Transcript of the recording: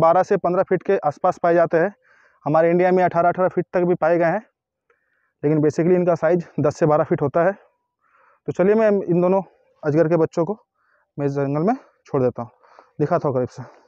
12 से 15 फीट के आसपास पाए जाते हैं हमारे इंडिया में 18-18 फीट तक भी पाए गए हैं लेकिन बेसिकली इनका साइज 10 से 12 फीट होता है तो चलिए मैं इन दोनों अजगर के बच्चों को मैं इस जंगल में छोड़ देता हूँ दिखाता हूँ करीब से